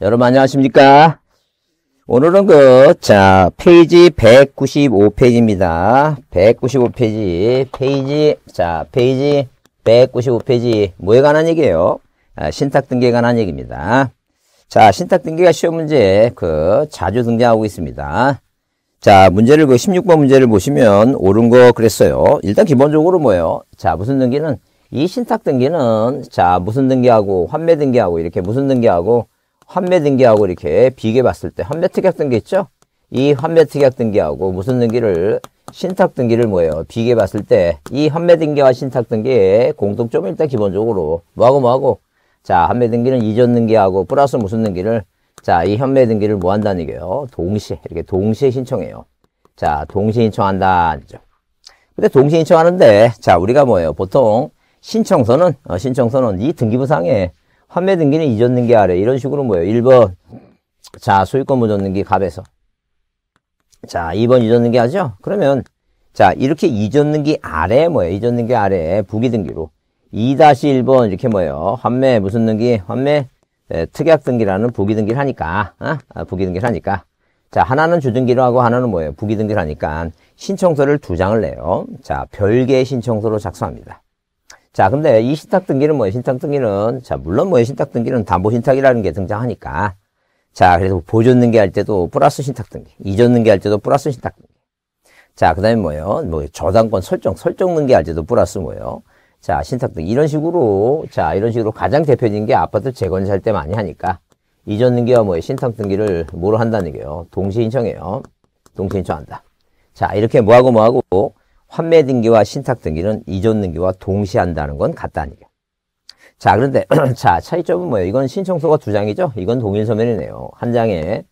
여러분 안녕하십니까? 오늘은 그, 자, 페이지 195페이지입니다. 195페이지, 페이지, 자, 페이지 195페이지, 뭐에 관한 얘기예요? 아, 신탁 등기에 관한 얘기입니다. 자, 신탁 등기가 시험 문제, 그, 자주 등장하고 있습니다. 자, 문제를 그 16번 문제를 보시면 옳은 거 그랬어요. 일단 기본적으로 뭐예요? 자, 무슨 등기는, 이 신탁 등기는, 자, 무슨 등기하고, 환매 등기하고, 이렇게 무슨 등기하고, 환매 등기하고 이렇게 비교 해 봤을 때 환매 특약 등기 있죠? 이 환매 특약 등기하고 무슨 등기를 신탁 등기를 뭐예요? 비교 해 봤을 때 이 환매 등기와 신탁 등기의 공통점은 일단 기본적으로 뭐하고 뭐하고 자 환매 등기는 이전 등기하고 플러스 무슨 등기를 자 이 환매 등기를 뭐 한다는 얘기예요? 동시에 이렇게 동시에 신청해요. 자 동시에 신청한다 죠 근데 동시에 신청하는데 자 우리가 뭐예요? 보통 신청서는 어, 신청서는 이 등기부상에 판매 등기는 이전 등기 아래 이런 식으로 뭐예요? 1번 자 소유권 보존 등기 갑에서 자 2번 이전 등기 하죠? 그러면 자 이렇게 이전 등기 아래 뭐예요? 이전 등기 아래 부기 등기로 2-1번 이렇게 뭐예요? 환매 무슨 등기? 환매 네, 특약 등기라는 부기 등기를 하니까 어? 아, 부기 등기를 하니까 자 하나는 주등기로 하고 하나는 뭐예요? 부기 등기를 하니까 신청서를 두 장을 내요. 자 별개의 신청서로 작성합니다. 자, 근데 이 신탁 등기는 뭐예요? 신탁 등기는, 자, 물론 뭐예요? 신탁 등기는 담보 신탁이라는 게 등장하니까. 자, 그래서 보존 등기 할 때도 플러스 신탁 등기, 이전 등기 할 때도 플러스 신탁 등기. 자, 그 다음에 뭐예요? 뭐, 저당권 설정, 설정 등기 할 때도 플러스 뭐예요? 자, 신탁 등기. 이런 식으로, 자, 이런 식으로 가장 대표적인 게 아파트 재건설 때 많이 하니까. 이전 등기와 뭐예요? 신탁 등기를 뭐로 한다는 게요? 동시 신청해요. 동시 신청한다. 자, 이렇게 뭐하고 뭐하고, 환매 등기와 신탁 등기는 이전 등기와 동시 한다는 건 같다는 얘기야. 자, 그런데 자, 차이점은 뭐예요? 이건 신청서가 두 장이죠? 이건 동일 서면이네요. 한 장에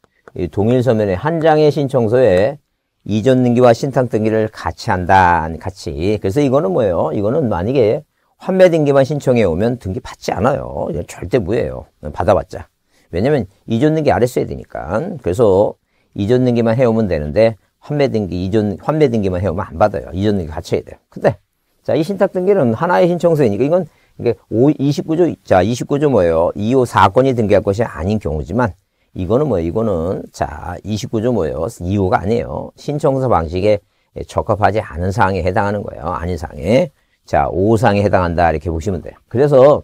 동일 서면에 한 장의 신청서에 이전 등기와 신탁 등기를 같이 한다. 같이. 그래서 이거는 뭐예요? 이거는 만약에 환매 등기만 신청해 오면 등기 받지 않아요. 이건 절대 무예요. 받아봤자. 왜냐면 이전 등기 아래 써야 되니까. 그래서 이전 등기만 해오면 되는데 환매 등기 이전 환매 등기만 해오면 안 받아요. 이전 등기 갖춰야 돼요. 근데 자, 이 신탁 등기는 하나의 신청서이니까 이건 이게 29조 자, 29조 뭐예요? 2호 4건이 등기할 것이 아닌 경우지만 이거는 뭐예요? 이거는 자, 29조 뭐예요? 2호가 아니에요. 신청서 방식에 적합하지 않은 사항에 해당하는 거예요. 아닌 사항에. 자, 5호상에 해당한다. 이렇게 보시면 돼요. 그래서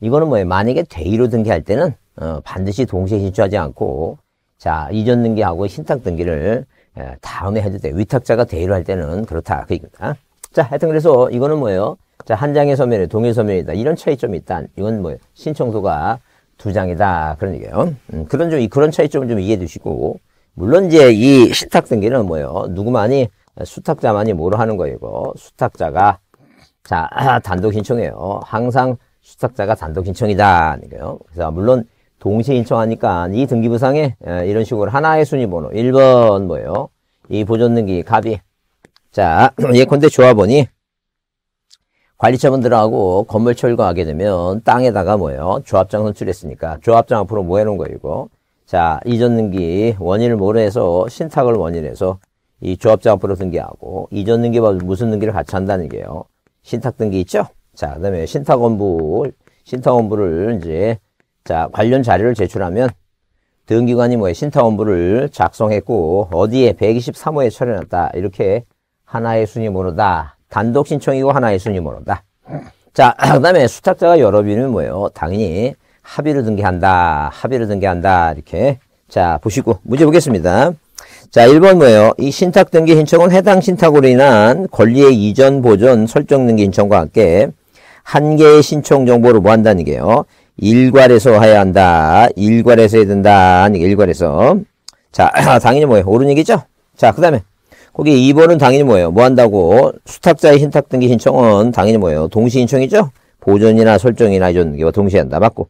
이거는 뭐예요? 만약에 대의로 등기할 때는 어, 반드시 동시에 신청하지 않고 자, 이전 등기하고 신탁 등기를 예, 다음에 해도 돼. 위탁자가 대의를 할 때는 그렇다. 그 그러니까. 얘기입니다. 자, 하여튼 그래서 이거는 뭐예요? 자, 한 장의 서면에 동일 서면이다. 이런 차이점이 있다. 이건 뭐예요? 신청서가 두 장이다. 그런 얘기예요. 음, 그런 좀, 그런 차이점을 좀 이해해 주시고, 물론 이제 이 신탁 등기는 뭐예요? 누구만이, 수탁자만이 뭐로 하는 거예요? 수탁자가, 자, 단독 신청이요 항상 수탁자가 단독 신청이다. 그러요 그래서 물론 동시에 신청하니까 이 등기부상에 이런 식으로 하나의 순위번호 1번 뭐예요? 이 보존등기 갑이 자 예컨대 조합원이 관리처분 들하고 건물 철거하게 되면 땅에다가 뭐예요? 조합장 선출했으니까 조합장 앞으로 뭐 해놓은 거예요 이거? 자 이전 등기 원인을 모르해서 신탁을 원인해서 이 조합장 앞으로 등기하고 이전 등기와 무슨 등기를 같이 한다는 게요 신탁 등기 있죠? 자그 다음에 신탁원부 신탁원부를 이제 자, 관련 자료를 제출하면 등기관이 뭐에 신탁원부를 작성했고 어디에 123호에 처리해놨다 이렇게 하나의 순위 모르다 단독 신청이고 하나의 순위 모르다 자 그다음에 수탁자가 여러 비는 뭐예요 당연히 합의를 등기한다 합의를 등기한다 이렇게 자 보시고 문제 보겠습니다 자 1번 뭐예요 이 신탁 등기 신청은 해당 신탁으로 인한 권리의 이전 보존 설정 등기 신청과 함께 한 개의 신청 정보를 뭐 한다는 게요 일괄해서 해야 한다. 일괄해서 해야 된다. 아니, 일괄해서. 자, 당연히 뭐예요? 옳은 얘기죠? 자, 그 다음에. 거기 2번은 당연히 뭐예요? 뭐 한다고? 수탁자의 신탁 등기 신청은 당연히 뭐예요? 동시 신청이죠? 보존이나 설정이나 이런 게 뭐 동시에 한다. 맞고.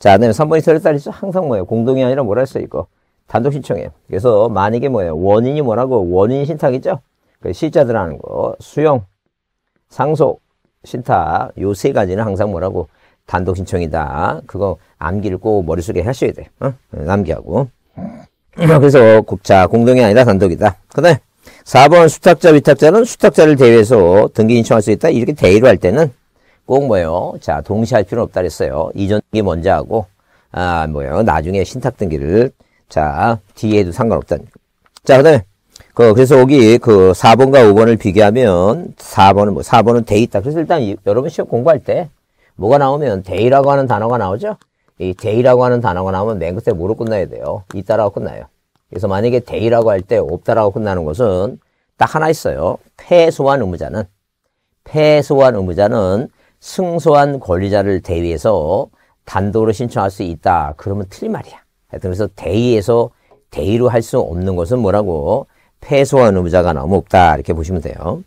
자, 그 다음에 3번이 서류 딸이죠? 항상 뭐예요? 공동이 아니라 뭐라 했어요? 이거. 단독 신청이에요. 그래서 만약에 뭐예요? 원인이 뭐라고? 원인 신탁이죠? 그 실자들 하는 거. 수용, 상속, 신탁. 요 세 가지는 항상 뭐라고? 단독 신청이다. 그거 암기를 꼭 머릿속에 하셔야 돼. 어? 남기하고 어, 그래서 자 공동이 아니라 단독이다. 그다 4번 수탁자 위탁자는 수탁자를 대위해서 등기 신청할 수 있다. 이렇게 대위로할 때는 꼭 뭐예요? 자 동시할 필요는 없다 그랬어요. 이전 등기 먼저 하고 아 뭐예요? 나중에 신탁 등기를 자 뒤에 도 상관없다는 자 그다음에 그, 그래서 여기 그 4번과 5번을 비교하면 4번은 뭐, 4번은 돼 있다. 그래서 일단 여러분 시험 공부할 때 뭐가 나오면 데이라고 하는 단어가 나오죠? 이데이라고 하는 단어가 나오면 맨 끝에 뭐로 끝나야 돼요? 있다라고 끝나요. 그래서 만약에 데이라고할 때 없다라고 끝나는 것은 딱 하나 있어요. 패소한 의무자는 패소한 의무자는 승소한 권리자를 대위해서 단독으로 신청할 수 있다. 그러면 틀린 말이야. 하여튼 그래서 대의에서 대의로 할 수 없는 것은 뭐라고? 패소한 의무자가 너무 없다. 이렇게 보시면 돼요.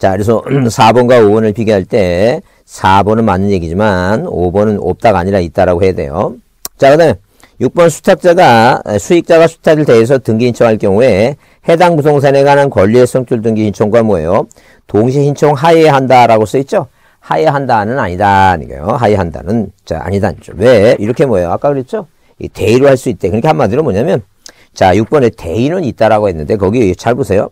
자, 그래서 4번과 5번을 비교할 때 4번은 맞는 얘기지만 5번은 없다가 아니라 있다라고 해야 돼요. 자, 그 다음에 6번 수탁자가 수익자가 수탁을 대해서 등기 신청할 경우에 해당 부동산에 관한 권리의 성출 등기 신청과 뭐예요? 동시 신청 하에 한다라고 써 있죠. 하에 한다는 아니다 아니에요. 하에 한다는 자 아니다죠. 왜 이렇게 뭐예요? 아까 그랬죠. 이 대의로 할 수 있대. 그러니까 한마디로 뭐냐면 자 6번에 대의는 있다라고 했는데 거기 잘 보세요.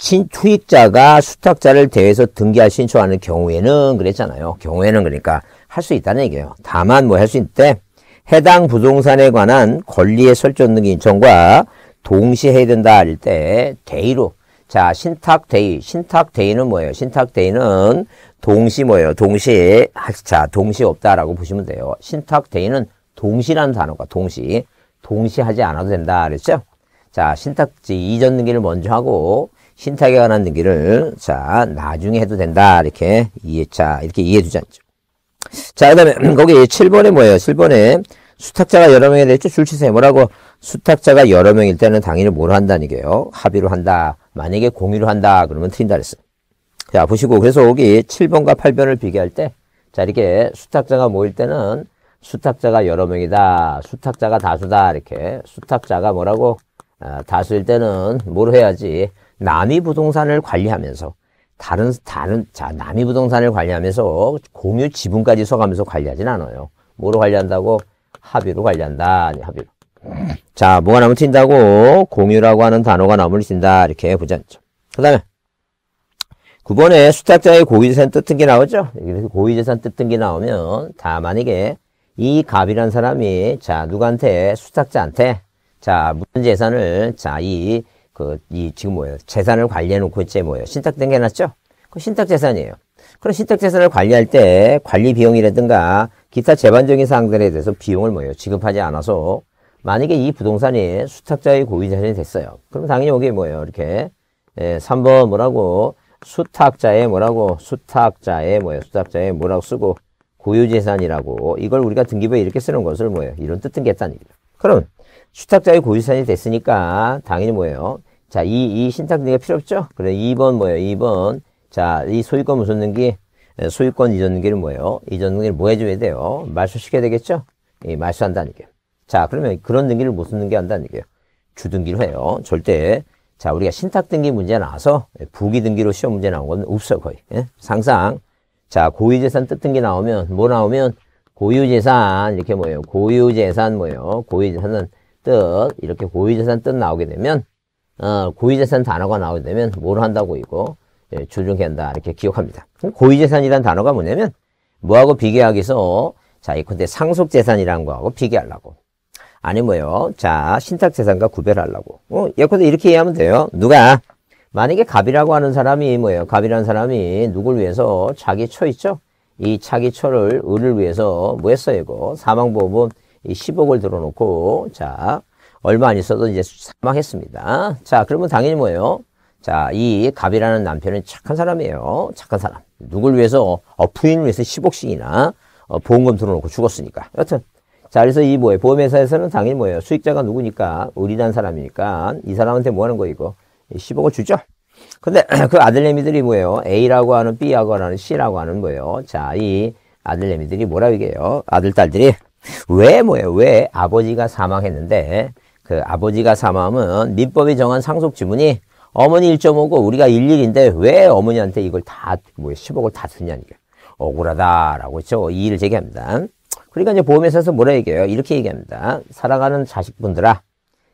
신, 투입자가 수탁자를 대해서 등기할 신청하는 경우에는 그랬잖아요. 경우에는 그러니까 할 수 있다는 얘기예요. 다만 뭐 할 수있대 해당 부동산에 관한 권리의 설정 등기 인정과 동시에 해야 된다 할 때 대의로 자 신탁 대의 신탁 대의는 뭐예요? 신탁 대의는 동시 뭐예요? 동시 자 동시 없다라고 보시면 돼요. 신탁 대의는 동시라는 단어가 동시 동시하지 않아도 된다 그랬죠? 자 신탁지 이전 등기를 먼저 하고 신탁에 관한 등기를 자 나중에 해도 된다 이렇게 이해 자 이렇게 이해해 주지 않죠. 자 그다음에 거기 7번에 뭐예요? 7번에 수탁자가 여러 명이 될때 줄치세 요 뭐라고 수탁자가 여러 명일 때는 당연히 뭘 한다는 게요. 합의로 한다. 만약에 공유로 한다 그러면 틀린다그랬어자 보시고 그래서 여기 7번과 8번을 비교할 때 자 이렇게 수탁자가 모일 때는 수탁자가 여러 명이다. 수탁자가 다수다. 이렇게 수탁자가 뭐라고 아, 다수일 때는 뭘 해야지 남이 부동산을 관리하면서 다른 다른 자 남이 부동산을 관리하면서 공유 지분까지 써가면서 관리하진 않아요. 뭐로 관리한다고? 합의로 관리한다. 합의로. 자, 뭐가 나무친다고 공유라고 하는 단어가 남을 친다 이렇게 보지 않죠. 그 다음에 9번에 수탁자의 고위재산뜻은게 나오죠? 고위재산뜻은게 나오면 다 만약에 이 갑이란 사람이 자 누구한테 수탁자한테 자 무슨 재산을 자이 그이 지금 뭐예요? 재산을 관리해 놓고 이제 뭐예요? 신탁 등해 놨죠? 그 신탁 재산이에요. 그럼 신탁 재산을 관리할 때 관리 비용이라든가 기타 재반적인 사항들에 대해서 비용을 뭐예요? 지급하지 않아서 만약에 이 부동산이 수탁자의 고유 자산이 됐어요. 그럼 당연히 여기 뭐예요? 이렇게 예, 3번 뭐라고 수탁자의 뭐라고 수탁자의 뭐예요? 수탁자의 뭐라고 쓰고 고유 재산이라고 이걸 우리가 등기부에 이렇게 쓰는 것을 뭐예요? 이런 뜻 등기했다는 얘기죠. 그럼 수탁자의 고유산이 재 됐으니까 당연히 뭐예요? 자, 이, 이 신탁등기가 필요 없죠? 그래, 2번 뭐예요? 2번. 자, 이 소유권 무슨등기 예, 소유권 이전등기는 뭐예요? 이전등기를 뭐 해줘야 돼요? 말소시켜야 되겠죠? 이 예, 말소한다는 게. 자, 그러면 그런 등기를 무슨 등기 한다는 게. 요 주등기로 해요. 절대. 자, 우리가 신탁등기 문제 나와서 예, 부기등기로 시험 문제 나온 건 없어, 거의. 예? 상상. 자, 고유재산 뜻등기 나오면, 뭐 나오면? 고유재산, 이렇게 뭐예요? 고유재산 뭐예요? 고유재산은 뜻, 이렇게 고유재산 뜻 나오게 되면, 어, 고의재산 단어가 나오게 되면 뭘 한다고 이거 예, 조중한다 이렇게 기억합니다. 고의재산이란 단어가 뭐냐면 뭐하고 비교하기 위해서 자이컨데 상속재산이라는 거하고 비교하려고 아니 뭐요 자 신탁재산과 구별하려고 어, 예컨대 이렇게 이해하면 돼요. 누가 만약에 갑이라고 하는 사람이 뭐예요? 갑이라는 사람이 누굴 위해서 자기 처 있죠? 이 자기 처를 을을 위해서 뭐 했어요? 이거 사망보험은 이 10억을 들어놓고 자 얼마 안 있어도 이제 사망했습니다. 자, 그러면 당연히 뭐예요? 자, 이 갑이라는 남편은 착한 사람이에요. 착한 사람. 누굴 위해서, 어, 부인을 위해서 10억씩이나 어, 보험금 들어놓고 죽었으니까. 여튼. 자, 그래서 이 뭐예요? 보험회사에서는 당연히 뭐예요? 수익자가 누구니까? 우리단 사람이니까. 이 사람한테 뭐 하는 거, 이고 10억을 주죠? 근데 그 아들내미들이 뭐예요? A라고 하는 B라고 하는 C라고 하는 거예요. 자, 이 아들내미들이 뭐라고 얘기해요? 아들, 딸들이. 왜 뭐예요? 왜 아버지가 사망했는데 그 아버지가 삼함은 민법이 정한 상속 지분이 어머니 1.5고 우리가 1일인데왜 어머니한테 이걸 다, 뭐 10억을 다쓰냐니까 억울하다라고 했죠 이의를 제기합니다. 그러니까 이제 보험회사에서 뭐라 얘기해요? 이렇게 얘기합니다. 살아가는 자식분들아.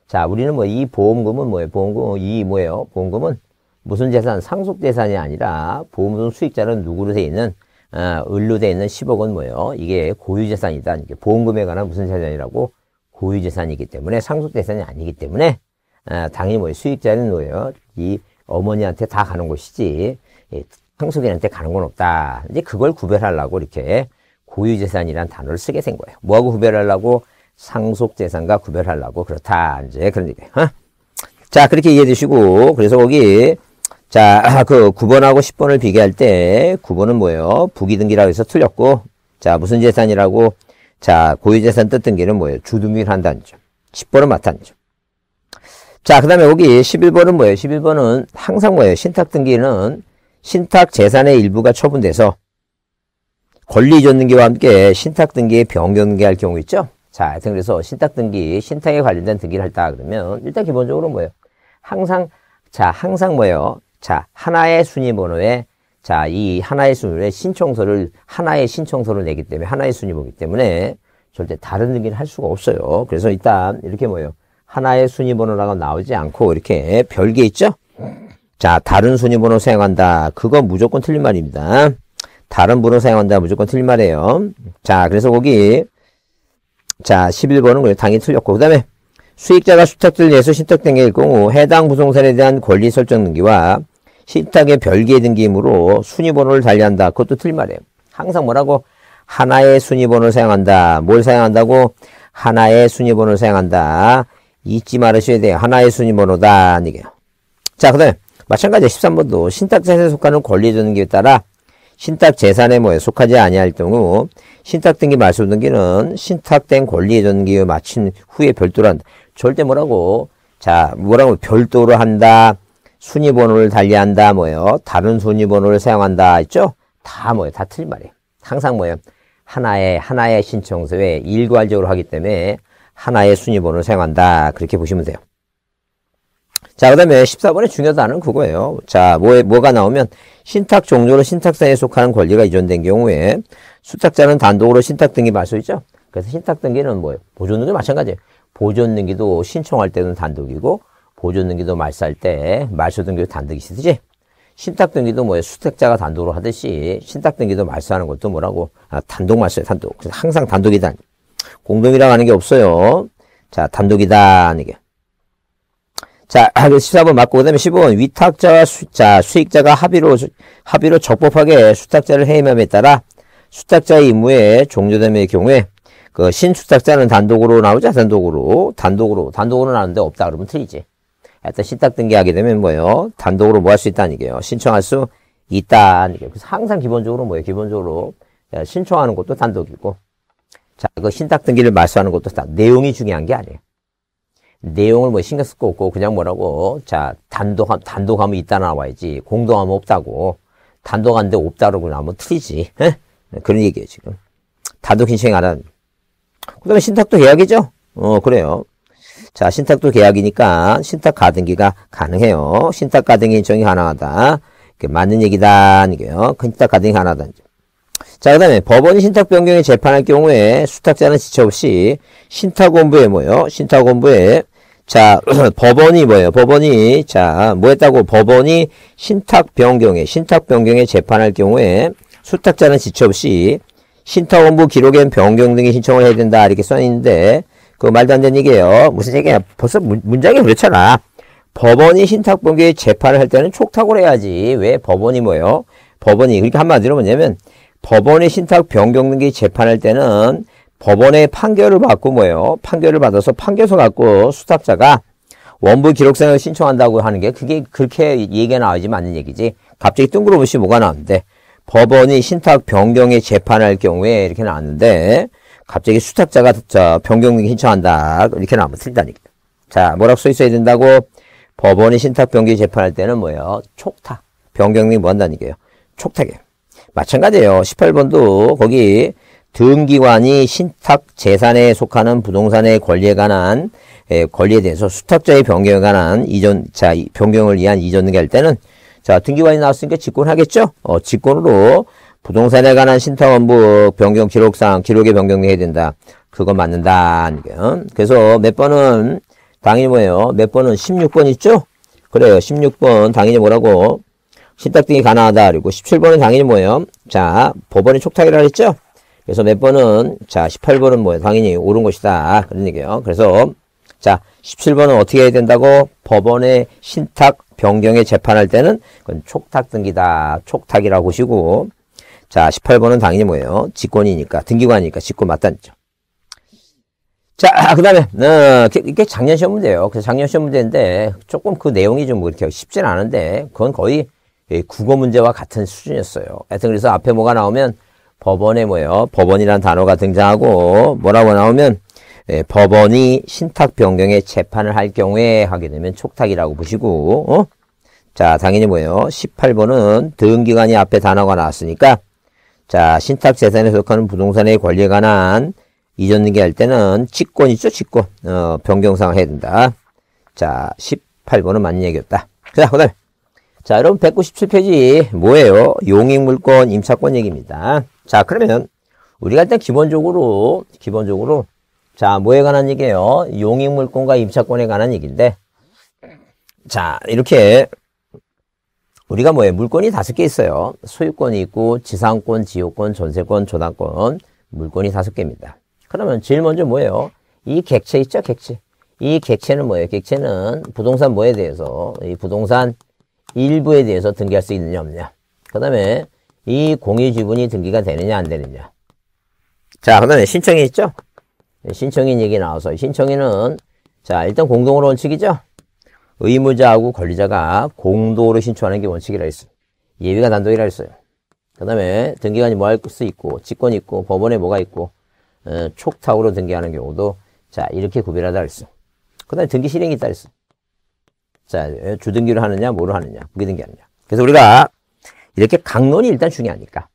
자, 우리는 뭐 이 보험금은 뭐예요? 보험금, 이 뭐예요? 보험금은 무슨 재산, 상속 재산이 아니라 보험금 수익자는 누구로 돼 있는, 어, 을로 돼 있는 10억은 뭐예요? 이게 고유 재산이다. 이게 보험금에 관한 무슨 재산이라고 고유재산이기 때문에 상속재산이 아니기 때문에 아, 당연히 뭐 수익자는 뭐예요? 이 어머니한테 다 가는 것이지 예, 상속인한테 가는 건 없다. 이제 그걸 구별하려고 이렇게 고유재산이란 단어를 쓰게 된 거예요. 뭐하고 구별하려고? 상속재산과 구별하려고 그렇다. 이제 그런 얘기예요. 어? 자 그렇게 이해해 시고 그래서 거기 자그 9번하고 10번을 비교할 때 9번은 뭐예요? 부기등기라고 해서 틀렸고 자 무슨 재산이라고 자, 고유재산 뜻등기는 뭐예요? 주등기를 한다는 점. 10번은 맞다는 점. 자, 그 다음에 여기 11번은 뭐예요? 11번은 항상 뭐예요? 신탁등기는 신탁재산의 일부가 처분돼서 권리전등기와 함께 신탁등기에 변경등기할 경우 있죠? 자, 하여튼 그래서 신탁등기, 신탁에 관련된 등기를 할다 그러면 일단 기본적으로 뭐예요? 항상, 자, 항상 뭐예요? 자, 하나의 순위번호에 자, 이 하나의 순위로 신청서를, 하나의 신청서를 내기 때문에, 하나의 순위보기 때문에 절대 다른 등기를 할 수가 없어요. 그래서 일단 이렇게 뭐예요? 하나의 순위번호라고 나오지 않고 이렇게 별개 있죠? 자, 다른 순위번호 사용한다. 그거 무조건 틀린 말입니다. 다른 번호 사용한다. 무조건 틀린 말이에요. 자, 그래서 거기 자, 11번은 당연히 틀렸고 그 다음에 수익자가 수탁들 내서 에 신탁된 게105 해당 부동산에 대한 권리 설정 등기와 식탁의 별개의 등기이므로 순위번호를 달리한다. 그것도 틀린 말이에요. 항상 뭐라고? 하나의 순위번호를 사용한다. 뭘 사용한다고? 하나의 순위번호를 사용한다. 잊지 말으셔야 돼요. 하나의 순위번호다. 이게요. 자, 그 다음에 마찬가지로 13번도 신탁재산에 속하는 권리의 등기에 따라 신탁재산에 뭐에 속하지 아니할 경우 신탁등기 말소등기는 신탁된 권리의 등기에 마친 후에 별도로 한다. 절대 뭐라고? 자, 뭐라고? 별도로 한다. 순위번호를 달리한다 뭐예요. 다른 순위번호를 사용한다 했죠? 다 뭐예요. 다 틀린 말이에요. 항상 뭐예요. 하나의 하나의 신청서에 일괄적으로 하기 때문에 하나의 순위번호를 사용한다. 그렇게 보시면 돼요. 자, 그 다음에 14번의 중요하다는 그거예요. 자, 뭐, 에 뭐가 나오면 신탁 종류로 신탁사에 속하는 권리가 이전된 경우에 수탁자는 단독으로 신탁 등기 발수 있죠? 그래서 신탁 등기는 뭐예요? 보존 등기 마찬가지예요. 보존 등기도 신청할 때는 단독이고 보존등기도 말소할 때 말소등기도 단독이 시듯지 신탁등기도 뭐예요? 수택자가 단독으로 하듯이 신탁등기도 말소하는 것도 뭐라고? 아, 단독 말소예요. 단독. 그래서 항상 단독이단. 공동이라고 하는 게 없어요. 자, 단독이단 이게. 자, 그래서 14번 맞고 그다음에 15번 위탁자와 수, 자, 수익자가 합의로 합의로 적법하게 수탁자를 해임함에 따라 수탁자의 임무에 종료됨의 경우에 그 신수탁자는 단독으로 나오자 단독으로 단독으로 단독으로 나오는데 없다 그러면 틀리지. 일단 신탁 등기하게 되면 뭐예요? 단독으로 뭐 할 수 있다는 얘기예요. 신청할 수 있다는 얘기예요. 그래서 항상 기본적으로 뭐예요? 기본적으로 신청하는 것도 단독이고 자, 그 신탁 등기를 말소하는 것도 다 내용이 중요한 게 아니에요. 내용을 뭐 신경 쓸 거 없고 그냥 뭐라고 자 단독함 단독함이 있다 나와야지 공동함 없다고 단독한데 없다라고 나면 틀리지 에? 예? 그런 얘기예요 지금 단독 신청이 안 한. 그다음에 신탁도 해야겠죠어 그래요. 자, 신탁도 계약이니까 신탁 가등기가 가능해요. 신탁 가등기 인정이 가능하다. 맞는 얘기다. 이게요. 큰 신탁 가등기 하나다. 자, 그 다음에 법원이 신탁 변경에 재판할 경우에 수탁자는 지체 없이 신탁원부에 뭐요? 예 신탁원부에 자, 법원이 뭐예요? 법원이 자, 뭐 했다고? 법원이 신탁 변경에 신탁 변경에 재판할 경우에 수탁자는 지체 없이 신탁원부 기록엔 변경 등의 신청을 해야 된다 이렇게 써 있는데 그 말도 안 되는 얘기예요. 무슨 얘기야? 벌써 문, 장이 그렇잖아. 법원이 신탁분기 재판을 할 때는 촉탁을 해야지. 왜 법원이 뭐예요? 법원이 그렇게 한마디로 뭐냐면 법원이 신탁 변경 등기 재판할 때는 법원의 판결을 받고 뭐예요? 판결을 받아서 판결서 갖고 수탁자가 원부 기록상을 신청한다고 하는 게 그게 그렇게 얘기가 나오지 맞는 얘기지. 갑자기 뜬구름없이 뭐가 나왔는데 법원이 신탁 변경에 재판할 경우에 이렇게 나왔는데 갑자기 수탁자가 저변경등 신청한다. 이렇게 나오면 틀리다니까. 자, 뭐라고 써 있어야 된다고? 법원이 신탁 변경 재판할 때는 뭐예요? 촉탁. 변경이기뭐 한다는 얘기예요? 촉탁이에요. 마찬가지예요. 18번도 거기 등기관이 신탁 재산에 속하는 부동산의 권리에 관한 예, 권리에 대해서 수탁자의 변경에 관한 이전 자 변경을 위한 이전 등기할 때는 자 등기관이 나왔으니까 직권하겠죠. 어, 직권으로 부동산에 관한 신탁원부 변경 기록상 기록에 변경돼야 된다. 그거 맞는다. 그래서 몇 번은 당연히 뭐예요? 몇 번은 16번 있죠? 그래요. 16번 당연히 뭐라고? 신탁 등이 가능하다. 그리고 17번은 당연히 뭐예요? 자, 법원이 촉탁이라 했죠? 그래서 몇 번은 자, 18번은 뭐예요? 당연히 옳은 것이다. 그런 얘기예요. 그래서 자, 17번은 어떻게 해야 된다고? 법원의 신탁 변경에 재판할 때는 그건 촉탁 등기다. 촉탁이라고 보시고 자, 18번은 당연히 뭐예요? 직권이니까, 등기관이니까 직권 맞다죠. 자, 아, 그 다음에, 어, 이게 작년 시험 문제예요. 그래서 작년 시험 문제인데, 조금 그 내용이 좀 이렇게 쉽진 않은데, 그건 거의 예, 국어 문제와 같은 수준이었어요. 하여튼 그래서 앞에 뭐가 나오면, 법원에 뭐예요? 법원이란 단어가 등장하고, 뭐라고 나오면, 예, 법원이 신탁 변경에 재판을 할 경우에 하게 되면 촉탁이라고 보시고, 어? 자, 당연히 뭐예요? 18번은 등기관이 앞에 단어가 나왔으니까, 자, 신탁 재산에 속하는 부동산의 권리에 관한 이전 등기할 때는 직권 이죠 직권. 어, 변경사항 해야 된다. 자, 18번은 맞는 얘기였다. 자, 그다음 자, 여러분 197페이지 뭐예요? 용익물권, 임차권 얘기입니다. 자, 그러면 우리가 일단 기본적으로, 기본적으로 자, 뭐에 관한 얘기예요? 용익물권과 임차권에 관한 얘기인데 자, 이렇게 우리가 뭐예요? 물권이 다섯 개 있어요. 소유권이 있고 지상권, 지역권, 전세권, 조당권 물권이 다섯 개입니다. 그러면 제일 먼저 뭐예요? 이 객체 있죠? 객체. 이 객체는 뭐예요? 객체는 부동산 뭐에 대해서 이 부동산 일부에 대해서 등기할 수 있느냐 없냐. 그 다음에 이 공유 지분이 등기가 되느냐 안 되느냐. 자, 그 다음에 신청이 있죠? 신청인 얘기 나와서 신청인은 자 일단 공동으로 원칙이죠? 의무자하고 권리자가 공도로 신청하는 게 원칙이라 했어요. 예외가 단독이라 했어요. 그 다음에 등기관이 뭐 할 수 있고, 직권이 있고, 법원에 뭐가 있고, 어, 촉탁으로 등기하는 경우도 자 이렇게 구별하다 했어. 그 다음에 등기 실행이 있다 했어. 자주등기를 하느냐, 뭐를 하느냐, 부기등기 하느냐. 그래서 우리가 이렇게 강론이 일단 중요하니까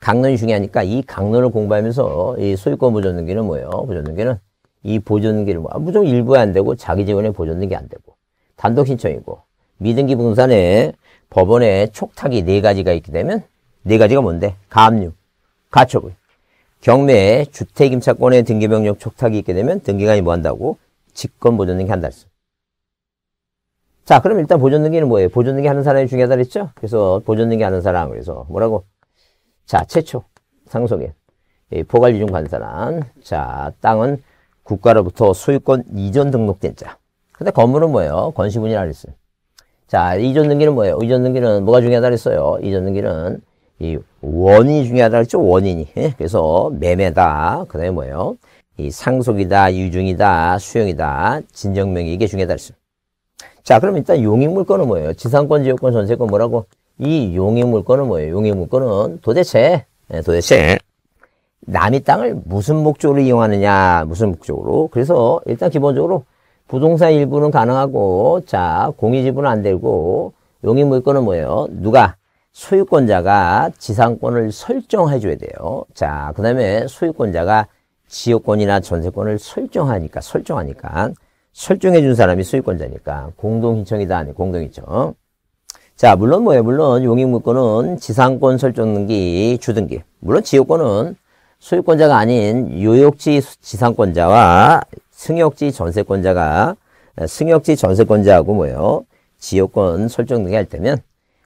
강론이 중요하니까 이 강론을 공부하면서 이 소유권 보존등기는 뭐예요? 보존등기는 이 보존등기를 뭐 무조건 일부에안 되고 자기 재원에 보존등기 안 되고 단독 신청이고 미등기 분산에 법원에 촉탁이 네 가지가 있게 되면 네 가지가 뭔데? 가압류, 가처분, 경매주택임차권에 등기명령 촉탁이 있게 되면 등기관이 뭐 한다고? 직권보존등기 한다 했어. 자, 그럼 일단 보존등기는 뭐예요? 보존등기 하는 사람이 중요하다 그랬죠? 그래서 보존등기 하는 사람, 그래서 뭐라고? 자, 최초, 상속인, 포괄이중 관사란, 자, 땅은 국가로부터 소유권 이전 등록된 자. 근데 건물은 뭐예요? 권시군이라 그랬어요. 자, 이전 등기는 뭐예요? 이전 등기는 뭐가 중요하다 그랬어요? 이전 등기는 이 원인이 중요하다 그랬죠? 원인이. 예? 그래서 매매다. 그 다음에 뭐예요? 이 상속이다, 유증이다, 수용이다, 진정명이 이게 중요하다 그랬어요. 자, 그럼 일단 용익물건은 뭐예요? 지상권, 지역권, 전세권 뭐라고? 이 용익물건은 뭐예요? 용익물건은 도대체, 예, 도대체 남의 땅을 무슨 목적으로 이용하느냐, 무슨 목적으로. 그래서 일단 기본적으로 부동산 일부는 가능하고 자 공유지분은 안 되고 용의물건은 뭐예요? 누가? 소유권자가 지상권을 설정해 줘야 돼요. 자, 그 다음에 소유권자가 지역권이나 전세권을 설정하니까, 설정하니까, 설정해 준 사람이 소유권자니까, 공동신청이다, 아니, 공동신청. 자, 물론 뭐예요? 물론 용익물권은 지상권 설정등기, 주등기. 물론 지역권은 소유권자가 아닌 요역지 지상권자와 승역지 전세권자가 승역지 전세권자하고 뭐예요? 지역권 설정 등기 할 때면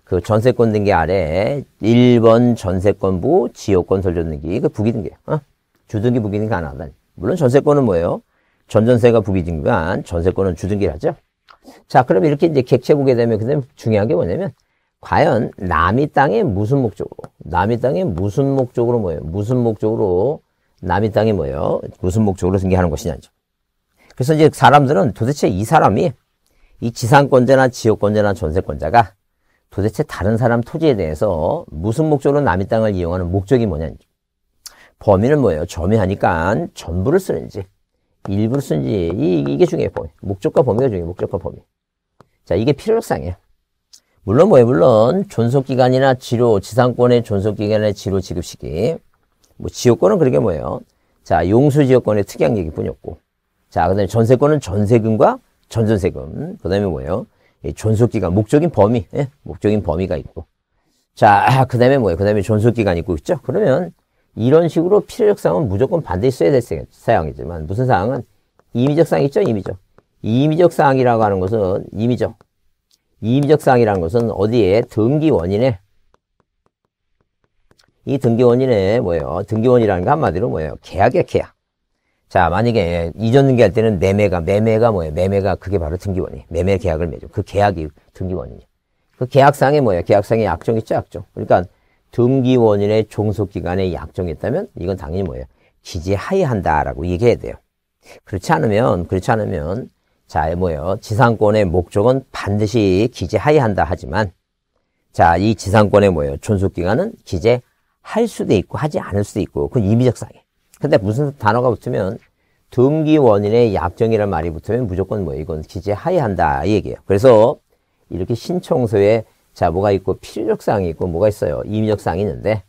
그 전세권 등기 아래 1번 전세권부 지역권 설정 등기 그 부기 등기예요. 어? 주등기 부기 등기 가능하다. 물론 전세권은 뭐예요? 전전세가 부기 등기만 전세권은 주등기라죠. 자, 그럼 이렇게 이제 객체 보게 되면 그다음 중요한 게 뭐냐면 과연 남이 땅에 무슨 목적으로 남이 땅에 무슨 목적으로 뭐예요? 무슨 목적으로 남이 땅에 뭐예요? 무슨 목적으로 등기하는 것이냐죠. 그래서 이제 사람들은 도대체 이 사람이 이 지상권자나 지역권자나 전세권자가 도대체 다른 사람 토지에 대해서 무슨 목적으로 남의 땅을 이용하는 목적이 뭐냐는 범위는 뭐예요? 점유하니까 전부를 쓰는지 일부를 쓰는지 이, 이게 중요해요. 범위. 목적과 범위가 중요해요. 목적과 범위. 자 이게 필요상이에요. 물론 뭐예요? 물론 존속기간이나 지로 지상권의 존속기간의 지로 지급시기 뭐 지역권은 그게 뭐예요? 자 용수지역권의 특이한 얘기뿐이었고 자, 그 다음에 전세권은 전세금과 전전세금. 그 다음에 뭐예요? 존속기간, 목적인 범위. 예? 목적인 범위가 있고. 자, 그 다음에 뭐예요? 그 다음에 존속기간 있고 있죠? 그러면 이런 식으로 필요적 사항은 무조건 반드시 써야 될 사항이지만 무슨 사항은 임의적 사항 있죠? 임의적. 임의적 사항이라고 하는 것은 임의적. 임의적 사항이라는 것은 어디에 등기 원인에 이 등기 원인에 뭐예요? 등기 원이라는 게 한마디로 뭐예요? 계약의 계약. 자, 만약에 이전 등기할 때는 매매가, 매매가 뭐예요? 매매가 그게 바로 등기원이에요. 매매 계약을 맺어. 그 계약이 등기원이에요. 그 계약상에 뭐예요? 계약상에 약정 이 있죠, 약정. 그러니까 등기원인의 종속기간에 약정이 있다면 이건 당연히 뭐예요? 기재하에 한다라고 얘기해야 돼요. 그렇지 않으면, 그렇지 않으면, 자, 뭐예요? 지상권의 목적은 반드시 기재하에 한다 하지만, 자, 이 지상권의 뭐예요? 존속기간은 기재할 수도 있고, 하지 않을 수도 있고, 그건 임의적상이에요. 근데 무슨 단어가 붙으면 등기 원인의 약정이란 말이 붙으면 무조건 뭐 이건 기재하에 한다 이 얘기예요. 그래서 이렇게 신청서에 자 뭐가 있고 필요적사항이 있고 뭐가 있어요. 임의적사항이 있는데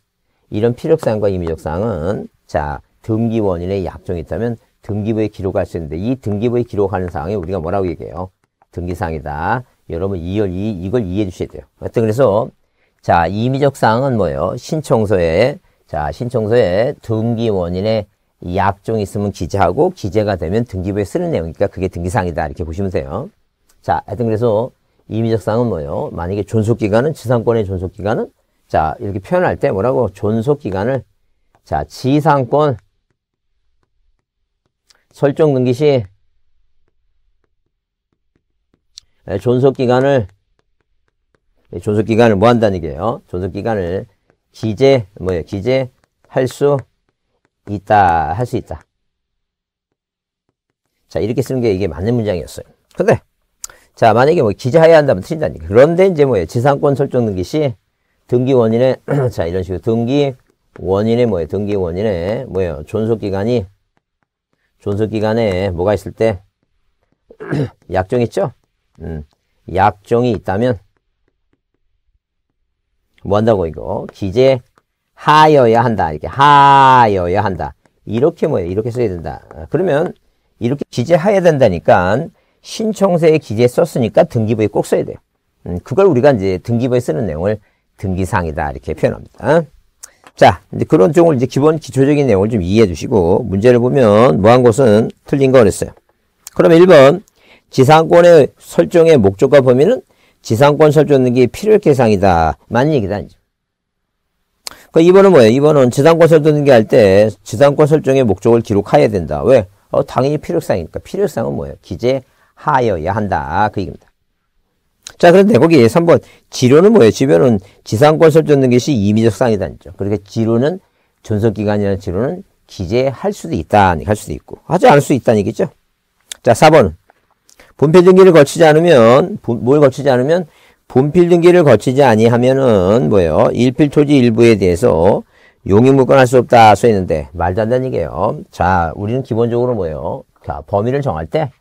이런 필요적사항과 임의적사항은 자 등기 원인의 약정이 있다면 등기부에 기록할 수 있는데 이 등기부에 기록하는 사항이 우리가 뭐라고 얘기해요? 등기사항이다. 여러분 이걸, 이, 이걸 이해해 주셔야 돼요. 하여튼 그래서 자 임의적 사항은 뭐예요? 신청서에 자, 신청서에 등기 원인의 약종 있으면 기재하고 기재가 되면 등기부에 쓰는 내용이니까 그게 등기사항이다 이렇게 보시면 돼요. 자, 하여튼 그래서 임의적 사항은 뭐예요? 만약에 존속기간은 지상권의 존속기간은 자, 이렇게 표현할 때 뭐라고? 존속기간을 자, 지상권 설정 등기 시 네, 존속기간을 네, 존속기간을 뭐 한다는 얘기예요? 존속기간을 기재 뭐예요? 기재 할 수 있다 할 수 있다. 자 이렇게 쓰는 게 이게 맞는 문장이었어요. 근데 자 만약에 뭐기재하여야 한다면 틀린다니까. 그런데 이제 뭐예요? 지상권 설정 등기 시 등기 원인에 자 이런 식으로 등기 원인에 뭐예요? 등기 원인에 뭐예요? 존속 기간이 존속 기간에 뭐가 있을 때약정 있죠? 음, 약정이 있다면 뭐 한다고 이거 기재하여야 한다 이렇게 하여야 한다 이렇게 뭐예 이렇게 써야 된다 아, 그러면 이렇게 기재하여야 된다니까 신청서에 기재 썼으니까 등기부에 꼭 써야 돼요 음, 그걸 우리가 이제 등기부에 쓰는 내용을 등기상이다 이렇게 표현합니다 자 이제 그런 쪽을 이제 기본 기초적인 내용을 좀 이해해 주시고 문제를 보면 뭐한 것은 틀린 거 그랬어요 그럼 1번 지상권의 설정의 목적과 범위는 지상권 설정된 게 필요액 계상이다. 맞는 얘기다. 그 2번은 뭐예요? 2번은 지상권 설정된 게할때 지상권 설정의 목적을 기록해야 된다. 왜? 어, 당연히 필요액상이니까. 필요상은 뭐예요? 기재하여야 한다. 그 얘기입니다. 자, 그런데 거기 3번. 지료는 뭐예요? 지료는 지상권 설정된 것이 임의적 상이다. 그러니까 지료는 전속기간이라는 지료는 기재할 수도 있다. 할 수도 있고. 하지 않을 수 있다는 얘기죠. 자, 4번. 본필 등기를 거치지 않으면 뭘 거치지 않으면 본필 등기를 거치지 아니하면은 뭐예요? 일필 토지 일부에 대해서 용익 물건할 수 없다 써 있는데 말도 안 되는 얘기예요. 자, 우리는 기본적으로 뭐예요? 자, 범위를 정할 때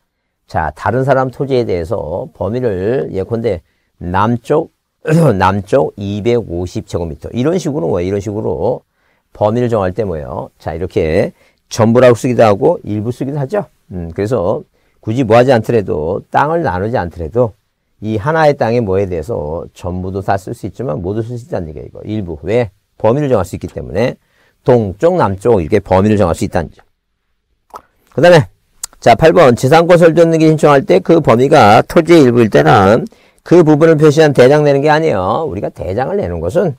자, 다른 사람 토지에 대해서 범위를 예컨대 남쪽 남쪽 250제곱미터 이런 식으로 뭐 이런 식으로 범위를 정할 때 뭐예요? 자, 이렇게 전부라고 쓰기도 하고 일부 쓰기도 하죠. 음, 그래서 굳이 뭐 하지 않더라도 땅을 나누지 않더라도 이 하나의 땅의 뭐에 대해서 전부도 다 쓸 수 있지만 모두 쓸 수 있다는 얘기야 이거 일부 왜 범위를 정할 수 있기 때문에 동쪽 남쪽 이렇게 범위를 정할 수 있다는 점그 다음에 자 8번 지상권 설정등기 신청할 때 그 범위가 토지의 일부일 때는 그 부분을 표시한 대장 내는 게 아니에요 우리가 대장을 내는 것은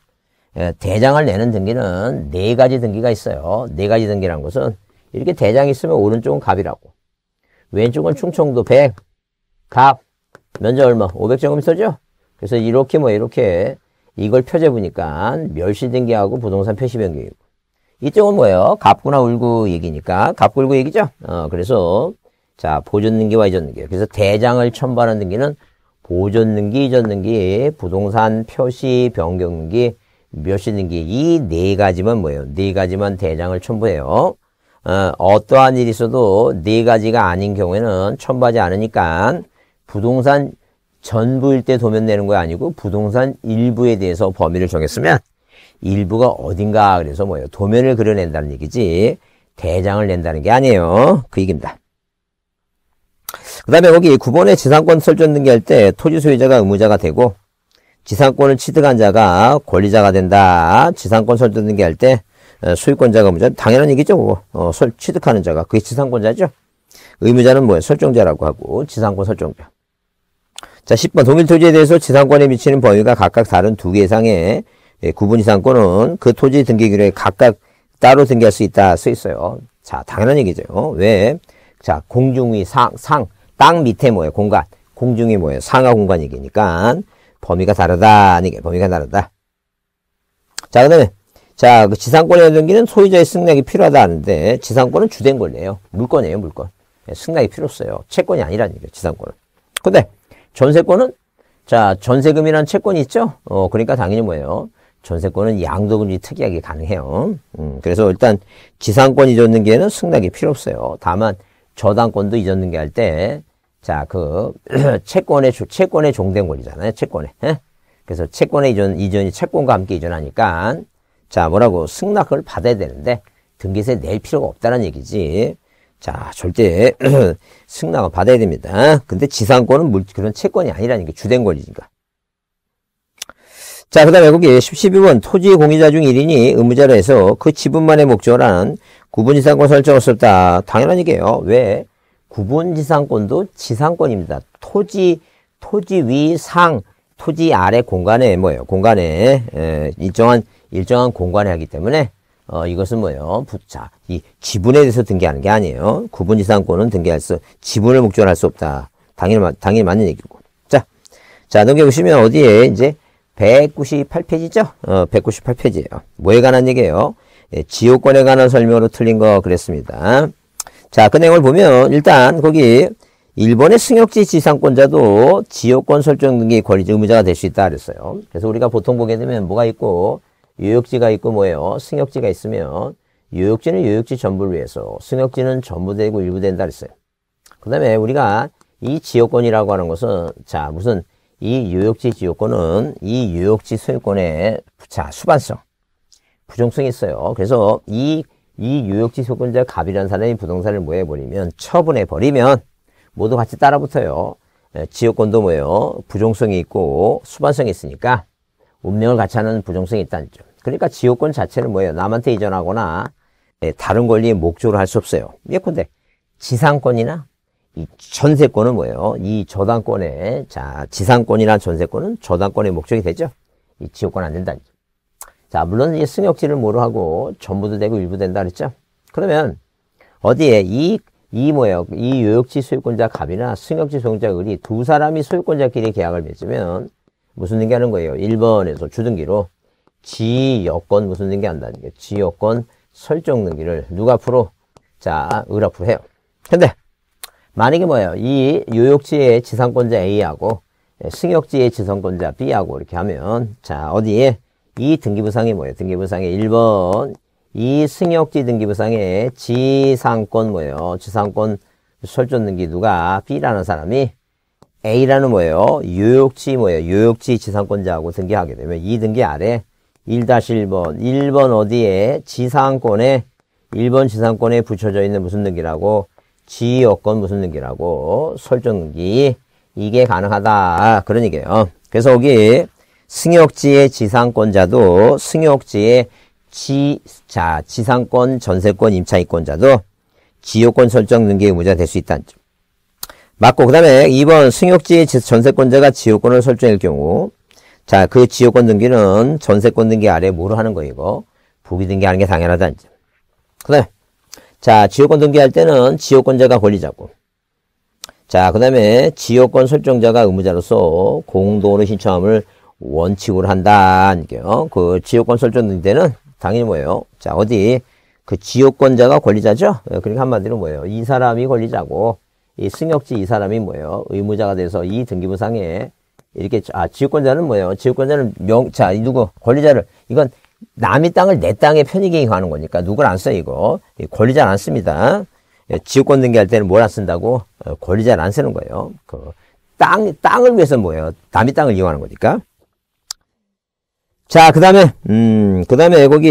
예, 대장을 내는 등기는 네 가지 등기가 있어요 네 가지 등기라는 것은 이렇게 대장이 있으면 오른쪽은 갑이라고 왼쪽은 충청도 100, 갑, 면적 얼마? 500제곱미터죠? 그래서 이렇게 뭐 이렇게 이걸 표제보니까 멸시등기하고 부동산 표시변경이고 이쪽은 뭐예요? 갑구나 울구 얘기니까 갑굴구 얘기죠? 어 그래서 자 보존등기와 이전등기 그래서 대장을 첨부하는 등기는 보존등기, 이전등기, 부동산 표시 변경등기, 멸시등기 이 네 가지만 뭐예요? 네 가지만 대장을 첨부해요. 어, 떠한 일이 있어도 네 가지가 아닌 경우에는 첨부하지 않으니까 부동산 전부일 때 도면 내는 거 아니고 부동산 일부에 대해서 범위를 정했으면 일부가 어딘가 그래서 뭐예요? 도면을 그려낸다는 얘기지 대장을 낸다는 게 아니에요. 그 얘기입니다. 그 다음에 거기 9번에 지상권 설정 등기할 때 토지 소유자가 의무자가 되고 지상권을 취득한 자가 권리자가 된다. 지상권 설정 등기할 때 수익권자가 뭐냐? 당연한 얘기죠. 어, 설, 취득하는 자가. 그게 지상권자죠. 의무자는 뭐예요? 설정자라고 하고 지상권 설정자. 자, 10번 동일 토지에 대해서 지상권에 미치는 범위가 각각 다른 두개 이상의 예, 구분 이상권은 그 토지 등기기로에 각각 따로 등기할 수 있다 써 있어요. 자, 당연한 얘기죠. 왜? 자, 공중위 상, 상, 땅 밑에 뭐예요? 공간. 공중이 뭐예요? 상하 공간 얘기니까 범위가 다르다. 범위가 다르다. 자, 그 다음에 자, 그 지상권의 여전기는 소유자의 승낙이 필요하다는데 지상권은 주된 권리예요. 물건이에요, 물건. 예, 승낙이 필요 없어요. 채권이 아니라는 얘기예요, 지상권은. 근데 전세권은 자, 전세금이라는 채권이 있죠? 어, 그러니까 당연히 뭐예요? 전세권은 양도금리 특이하게 가능해요. 음, 그래서 일단 지상권 이전 등기에는 승낙이 필요 없어요. 다만 저당권도 이전 등기할 때 자, 그 채권의 채권의 종된 권리잖아요, 채권에. 에? 예? 그래서 채권의 이전 이전이 채권과 함께 이전하니까 자, 뭐라고 승낙을 받아야 되는데 등기세 낼 필요가 없다는 얘기지. 자, 절대 승낙을 받아야 됩니다. 근데 지상권은 물, 그런 채권이 아니라는 게 주된 권리니까. 자, 그 다음에 거기 12번 토지 공유자 중 1인이 의무자로 해서 그 지분만의 목적을 한 구분지상권 설정할 수다 당연한 얘기예요. 왜? 구분지상권도 지상권입니다. 토지, 토지 위, 상, 토지 아래 공간에 뭐예요? 공간에 에, 일정한 일정한 공간에 하기 때문에 어, 이것은 뭐예요? 부자, 이 지분에 대해서 등기하는 게 아니에요. 구분지상권은 등기할 수, 지분을 목적으로 할 수 없다. 당연히, 당연히 맞는 얘기고. 자, 자, 넘겨보시면 어디에 이제 198페이지죠? 어, 198페이지예요. 뭐에 관한 얘기예요? 예, 지역권에 관한 설명으로 틀린 거 그랬습니다. 자, 그 내용을 보면 일단 거기 일본의 승역지 지상권자도 지역권 설정 등기 권리적 의무자가 될 수 있다 그랬어요. 그래서 우리가 보통 보게 되면 뭐가 있고 유역지가 있고 뭐예요? 승역지가 있으면 유역지는 유역지 전부를 위해서 승역지는 전부되고 일부된다 그랬어요. 그 다음에 우리가 이 지역권이라고 하는 것은 자 무슨 이 유역지 지역권은 이 유역지 소유권의 자 수반성 부정성이 있어요. 그래서 이 이 유역지 소유권자 갑이라는 사람이 부동산을 뭐 해버리면 처분해 버리면 모두 같이 따라붙어요. 예, 지역권도 뭐예요? 부정성이 있고 수반성이 있으니까 운명을 같이 하는 부정성이 있다는 점. 그러니까 지요권 자체는 뭐예요? 남한테 이전하거나 예, 다른 권리의 목적으로할 수 없어요. 예컨대 지상권이나 이 전세권은 뭐예요? 이 저당권의 자 지상권이나 전세권은 저당권의 목적이 되죠. 이 지요권 안 된다. 자 물론 이 승역지를 뭐로 하고 전부도 되고 일부 된다 그랬죠. 그러면 어디에 이이 이 뭐예요? 이 요역지 소유권자 갑이나 승역지 소유권자 을이 두 사람이 소유권자끼리 계약을 맺으면 무슨 등기하는 거예요? 1번에서 주등기로 지여권 무슨 등기 한다는 게 지여권 설정 등기를 누가 앞으로 자, 을 앞으로 해요. 근데 만약에 뭐예요? 이 요역지의 지상권자 A하고 승역지의 지상권자 B하고 이렇게 하면 자, 어디에 이 등기부상이 뭐예요? 등기부상의 1번 이 승역지 등기부상의 지상권 뭐예요? 지상권 설정 등기 누가 B라는 사람이 A라는 뭐예요? 요역지 뭐예요? 요역지 지상권자하고 등기하게 되면 이 등기 아래 1-1번. 1번 어디에? 지상권에, 1번 지상권에 붙여져 있는 무슨 등기라고? 지역권 무슨 등기라고? 설정 등기. 이게 가능하다. 그런 얘기예요. 그래서 여기 승역지의 지상권자도 승역지의 지, 자, 지상권, 전세권, 임차인권자도지역권 설정 등기의 의무자 될수 있다는 점. 맞고, 그 다음에 2번 승역지의 전세권자가 지역권을 설정할 경우 자, 그 지역권 등기는 전세권 등기 아래 뭐로 하는 거이고 부기 등기하는 게 당연하다 이제. 그다음에 자, 지역권 등기할 때는 지역권자가 권리자고. 자, 그다음에 지역권 설정자가 의무자로서 공동으로 신청함을 원칙으로 한다. 그 지역권 설정 등기는 당연히 뭐예요? 자, 어디 그 지역권자가 권리자죠? 예, 그러니까 한마디로 뭐예요? 이 사람이 권리자고 이 승역지 이 사람이 뭐예요? 의무자가 돼서 이 등기부상에 이렇게 아 지역권자는 뭐예요? 지역권자는 명자 누구 권리자를 이건 남의 땅을 내 땅에 편익행위하는 거니까 누굴 안써 이거 권리자를 안 씁니다. 예, 지역권 등기할 때는 뭘 안 쓴다고 어, 권리자를 안 쓰는 거예요. 그 땅 땅을 위해서 뭐예요? 남의 땅을 이용하는 거니까. 자, 음, 그 다음에, 음, 그 다음에 거기,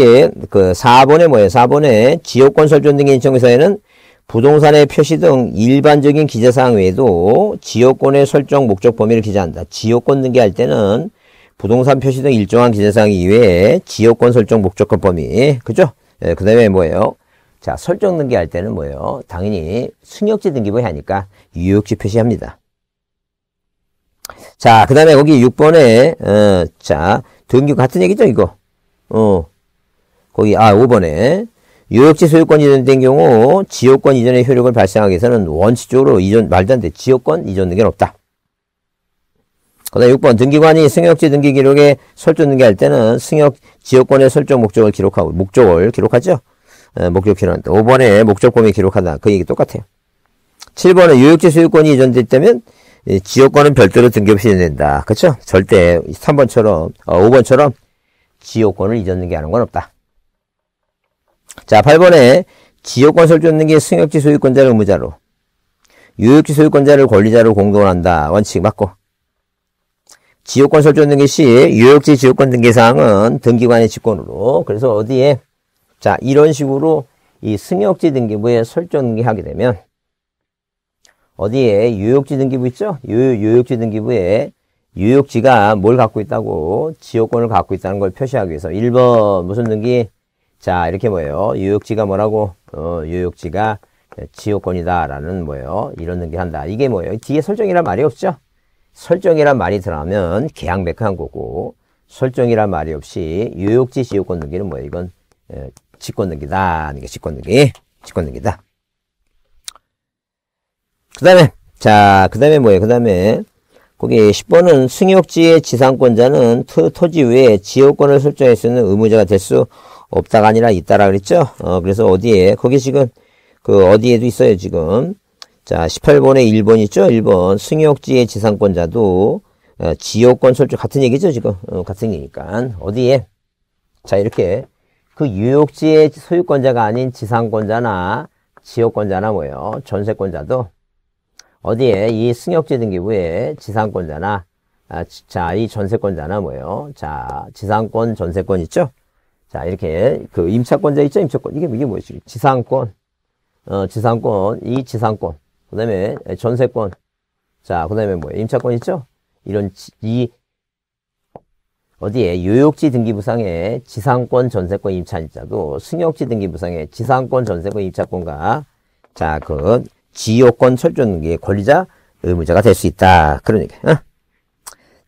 그 4번에 뭐예요? 4번에 지역권 설정 등기 신청서에는 부동산의 표시 등 일반적인 기재사항 외에도 지역권의 설정 목적 범위를 기재한다. 지역권 등기할 때는 부동산 표시 등 일정한 기재사항 이외에 지역권 설정 목적권 범위, 그죠? 예, 그 다음에 뭐예요? 자, 설정 등기할 때는 뭐예요? 당연히 승역지 등기부에 하니까 유역지 표시합니다. 자, 그 다음에 거기 6번에, 어, 자, 등기 같은 얘기죠, 이거? 어, 거기, 아, 5번에. 유역지 소유권 이전된 경우 지역권 이전의 효력을 발생하기 위해서는 원칙적으로 이전 말도 안 돼. 지역권 이전 된게 없다. 그다음 6번 등기관이 승역지 등기 기록에 설정 등기할 때는 승역 지역권의 설정 목적을 기록하고 목적을 기록하죠. 에, 어, 목적 기록한다. 5번에 목적 범위 기록하다. 그 얘기 똑같아요. 7번은 유역지 소유권이 이전됐다면 지역권은 별도로 등기 없이 이전된다. 그렇죠? 절대 3번처럼 어, 5번처럼 지역권을 이전 된게아는건 없다. 자, 8번에 지역권 설정는게 승역지 소유권자를 의무자로, 유역지 소유권자를 권리자로 공동한다. 원칙 맞고. 지역권 설정 등기 시 유역지 지역권 등기 사항은 등기관의 직권으로 그래서 어디에 자 이런 식으로 이 승역지 등기부에 설정 등기하게 되면 어디에 유역지 등기부 있죠? 유, 유역지 등기부에 유역지가 뭘 갖고 있다고 지역권을 갖고 있다는 걸 표시하기 위해서 1번 무슨 등기? 자, 이렇게 뭐예요? 유역지가 뭐라고? 어, 유역지가 지역권이다라는 뭐예요? 이런 등기한다. 이게 뭐예요? 뒤에 설정이란 말이 없죠? 설정이란 말이 들어가면 계약백한 거고 설정이란 말이 없이 유역지 지역권 등기는 뭐예요? 이건 예, 직권 등기다. 이게 직권 등기. 직권 등기다. 그 다음에, 자, 그 다음에 뭐예요? 그 다음에, 거기 10번은 승역지의 지상권자는 토, 토지 외에 지역권을 설정할 수 있는 의무자가 될수 없다가 아니라 있다라 그랬죠? 어, 그래서 어디에? 거기 지금 그 어디에도 있어요, 지금. 자, 18번에 1번 있죠? 1번. 승역지의 지상권자도 어, 지역권 설정 같은 얘기죠, 지금. 어, 같은 얘기니까. 어디에? 자, 이렇게 그 유역지의 소유권자가 아닌 지상권자나 지역권자나 뭐예요? 전세권자도 어디에 이 승역지 등기부에 지상권자나 아, 자, 이 전세권자나 뭐예요? 자, 지상권, 전세권 있죠? 자, 이렇게 그 임차권자 있죠? 임차권. 이게, 이게 뭐지? 지상권. 어, 지상권. 이 지상권. 그 다음에 전세권. 자, 그 다음에 뭐예요? 임차권 있죠? 이런, 지, 이, 어디에? 요역지 등기부상에 지상권, 전세권, 임차인자도 승역지 등기부상에 지상권, 전세권, 임차권과 자, 그, 지역권 철저 등기의 권리자 의무자가 될 수 있다. 그런 얘기. 어?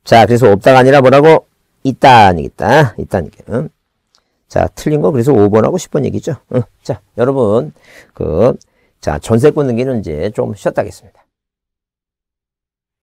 자, 그래서 없다가 아니라 뭐라고? 있다는 얘기다. 있다는 얘기. 어? 자, 틀린 거 그래서 5번하고 10번 얘기죠. 응. 자, 여러분 그 자, 전세 꽂는 기는 이제 좀 쉬었다겠습니다.